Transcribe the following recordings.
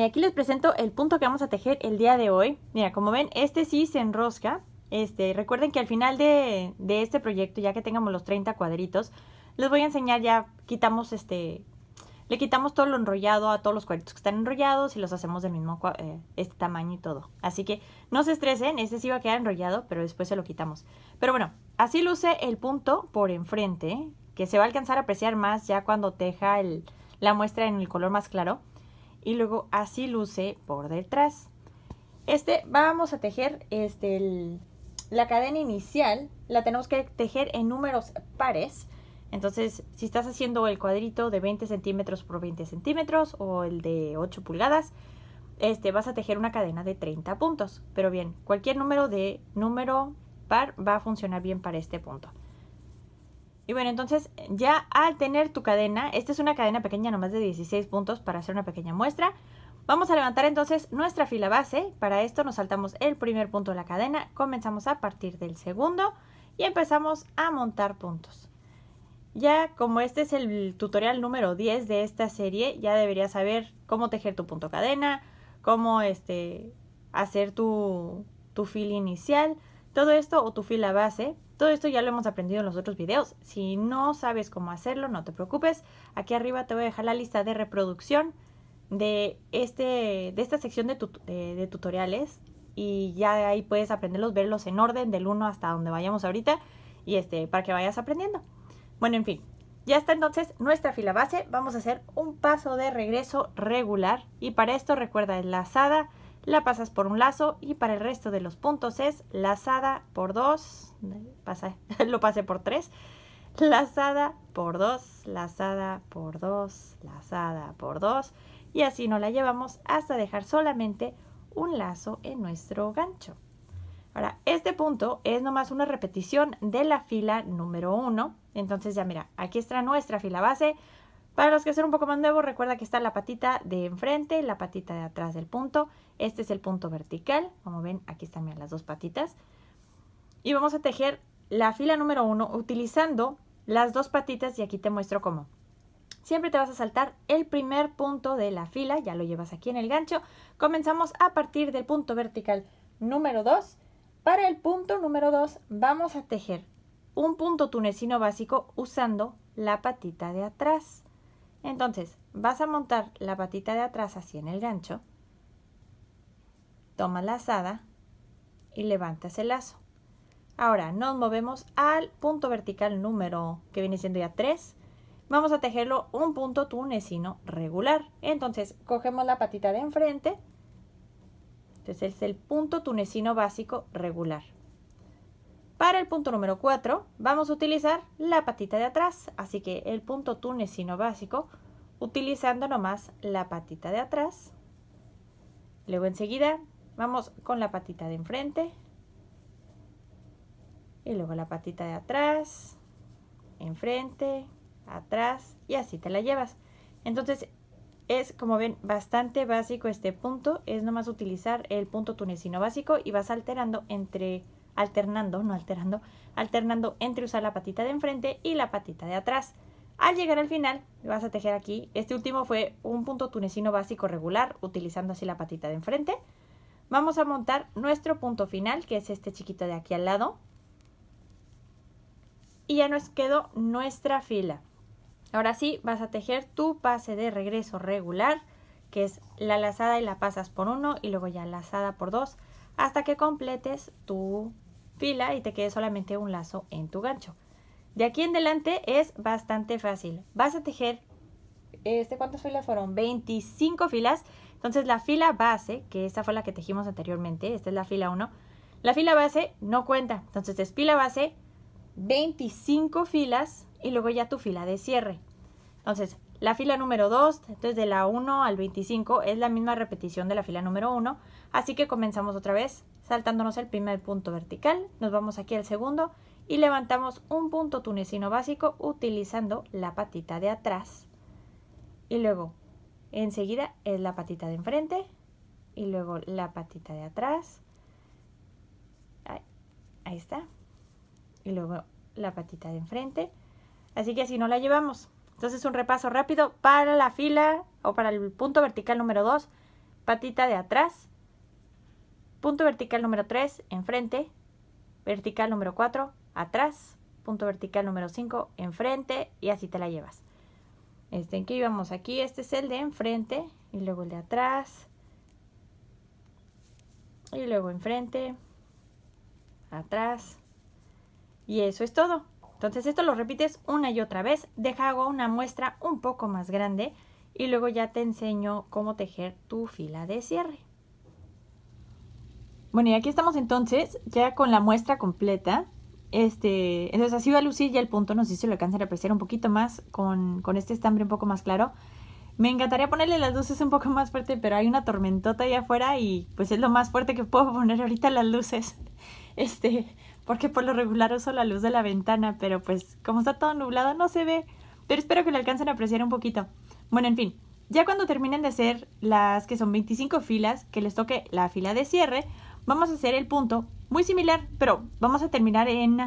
y aquí les presento el punto que vamos a tejer el día de hoy. Mira, como ven, este sí se enrosca. Este, recuerden que al final de, este proyecto, ya que tengamos los 30 cuadritos, les voy a enseñar ya, quitamos este, le quitamos todo lo enrollado a todos los cuadritos que están enrollados y los hacemos del mismo eh, este tamaño y todo. Así que no se estresen, este sí va a quedar enrollado, pero después se lo quitamos. Pero bueno, así luce el punto por enfrente, que se va a alcanzar a apreciar más ya cuando teja el, la muestra en el color más claro y luego así luce por detrás. Este vamos a tejer este, la cadena inicial, la tenemos que tejer en números pares. Entonces, si estás haciendo el cuadrito de 20 centímetros por 20 centímetros o el de 8 pulgadas, este, vas a tejer una cadena de 30 puntos. Pero bien, cualquier número de número par va a funcionar bien para este punto. Y bueno, entonces ya al tener tu cadena, esta es una cadena pequeña nomás de 16 puntos para hacer una pequeña muestra. Vamos a levantar entonces nuestra fila base. Para esto nos saltamos el primer punto de la cadena, comenzamos a partir del segundo y empezamos a montar puntos. Ya como este es el tutorial número 10 de esta serie, ya deberías saber cómo tejer tu punto cadena, cómo este, hacer tu, tu fila inicial, todo esto o tu fila base todo esto ya lo hemos aprendido en los otros videos. Si no sabes cómo hacerlo, no te preocupes. Aquí arriba te voy a dejar la lista de reproducción de, este, de esta sección de, tutoriales y ya ahí puedes aprenderlos, verlos en orden del 1 hasta donde vayamos ahorita y este, para que vayas aprendiendo. Bueno, en fin, ya está entonces nuestra fila base. Vamos a hacer un paso de regreso regular y para esto recuerda enlazada la pasas por un lazo y para el resto de los puntos es lazada por 2, lo pasé por tres lazada por dos lazada por dos lazada por 2 y así nos la llevamos hasta dejar solamente un lazo en nuestro gancho. Ahora, este punto es nomás una repetición de la fila número uno Entonces ya mira, aquí está nuestra fila base, para los que son un poco más nuevos, recuerda que está la patita de enfrente, la patita de atrás del punto. Este es el punto vertical. Como ven, aquí están las dos patitas. Y vamos a tejer la fila número 1 utilizando las dos patitas y aquí te muestro cómo. Siempre te vas a saltar el primer punto de la fila, ya lo llevas aquí en el gancho. Comenzamos a partir del punto vertical número 2. Para el punto número 2 vamos a tejer un punto tunecino básico usando la patita de atrás. Entonces, vas a montar la patita de atrás así en el gancho, toma la asada y levantas el lazo. Ahora nos movemos al punto vertical número que viene siendo ya 3. Vamos a tejerlo un punto tunecino regular. Entonces cogemos la patita de enfrente. Entonces es el punto tunecino básico regular. Para el punto número 4 vamos a utilizar la patita de atrás, así que el punto tunecino básico utilizando nomás la patita de atrás. Luego enseguida vamos con la patita de enfrente y luego la patita de atrás, enfrente, atrás y así te la llevas. Entonces es como ven bastante básico este punto, es nomás utilizar el punto tunecino básico y vas alterando entre alternando, no alterando, alternando entre usar la patita de enfrente y la patita de atrás. Al llegar al final, vas a tejer aquí, este último fue un punto tunecino básico regular, utilizando así la patita de enfrente. Vamos a montar nuestro punto final, que es este chiquito de aquí al lado. Y ya nos quedó nuestra fila. Ahora sí, vas a tejer tu pase de regreso regular, que es la lazada y la pasas por uno y luego ya lazada por dos, hasta que completes tu fila y te quede solamente un lazo en tu gancho. De aquí en adelante es bastante fácil. Vas a tejer, este, ¿cuántas filas fueron? 25 filas. Entonces la fila base, que esta fue la que tejimos anteriormente, esta es la fila 1, la fila base no cuenta. Entonces es fila base, 25 filas y luego ya tu fila de cierre. Entonces la fila número 2, entonces de la 1 al 25 es la misma repetición de la fila número 1, así que comenzamos otra vez Saltándonos el primer punto vertical, nos vamos aquí al segundo y levantamos un punto tunecino básico utilizando la patita de atrás. Y luego, enseguida es la patita de enfrente y luego la patita de atrás. Ahí, está. Y luego la patita de enfrente. Así que así no la llevamos. Entonces un repaso rápido para la fila o para el punto vertical número 2, patita de atrás, punto vertical número 3, enfrente, vertical número 4, atrás, punto vertical número 5, enfrente y así te la llevas. Este, ¿en que íbamos aquí? Este es el de enfrente y luego el de atrás y luego enfrente, atrás y eso es todo. Entonces esto lo repites una y otra vez, deja hago una muestra un poco más grande y luego ya te enseño cómo tejer tu fila de cierre. Bueno, y aquí estamos entonces, ya con la muestra completa. Este, entonces así va a lucir ya el punto, no sé si lo alcanzan a apreciar un poquito más con, este estambre un poco más claro. Me encantaría ponerle las luces un poco más fuerte, pero hay una tormentota ahí afuera y pues es lo más fuerte que puedo poner ahorita las luces. Este, porque por lo regular uso la luz de la ventana, pero pues como está todo nublado no se ve. Pero espero que lo alcancen a apreciar un poquito. Bueno, en fin, ya cuando terminen de hacer las que son 25 filas, que les toque la fila de cierre, Vamos a hacer el punto muy similar, pero vamos a terminar en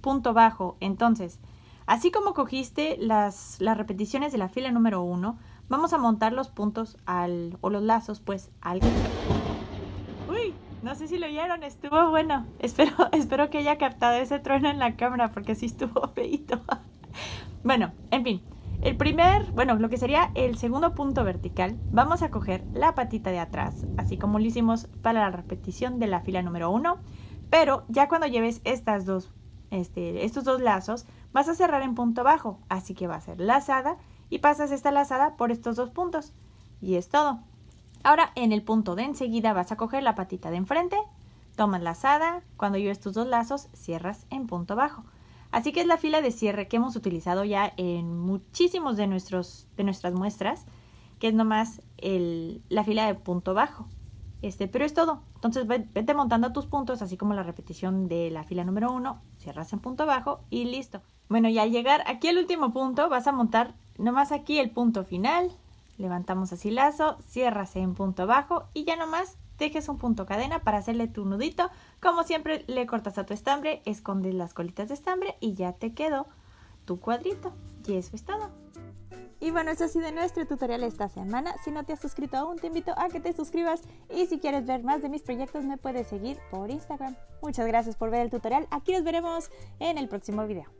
punto bajo. Entonces, así como cogiste las, repeticiones de la fila número 1, vamos a montar los puntos al, o los lazos, pues, al... ¡Uy! No sé si lo oyeron, estuvo bueno. Espero, espero que haya captado ese trueno en la cámara porque sí estuvo feito. bueno, en fin, el primer, bueno, lo que sería el segundo punto vertical, vamos a coger la patita de atrás, así como lo hicimos para la repetición de la fila número 1, pero ya cuando lleves este, estos dos lazos, vas a cerrar en punto bajo, así que va a ser lazada y pasas esta lazada por estos dos puntos. Y es todo. Ahora en el punto de enseguida vas a coger la patita de enfrente, tomas lazada, cuando lleves tus dos lazos, cierras en punto bajo. Así que es la fila de cierre que hemos utilizado ya en muchísimos de, nuestros, de nuestras muestras, que es nomás la fila de punto bajo. Este, pero es todo. Entonces vete montando tus puntos, así como la repetición de la fila número 1, cierras en punto bajo y listo. Bueno, y al llegar aquí al último punto, vas a montar nomás aquí el punto final, levantamos así lazo, cierras en punto bajo y ya nomás dejes un punto cadena para hacerle tu nudito. Como siempre le cortas a tu estambre, escondes las colitas de estambre y ya te quedó tu cuadrito. Y eso es todo. Y bueno, eso ha sido nuestro tutorial esta semana. Si no te has suscrito aún, te invito a que te suscribas. Y si quieres ver más de mis proyectos, me puedes seguir por Instagram. Muchas gracias por ver el tutorial. Aquí los veremos en el próximo video.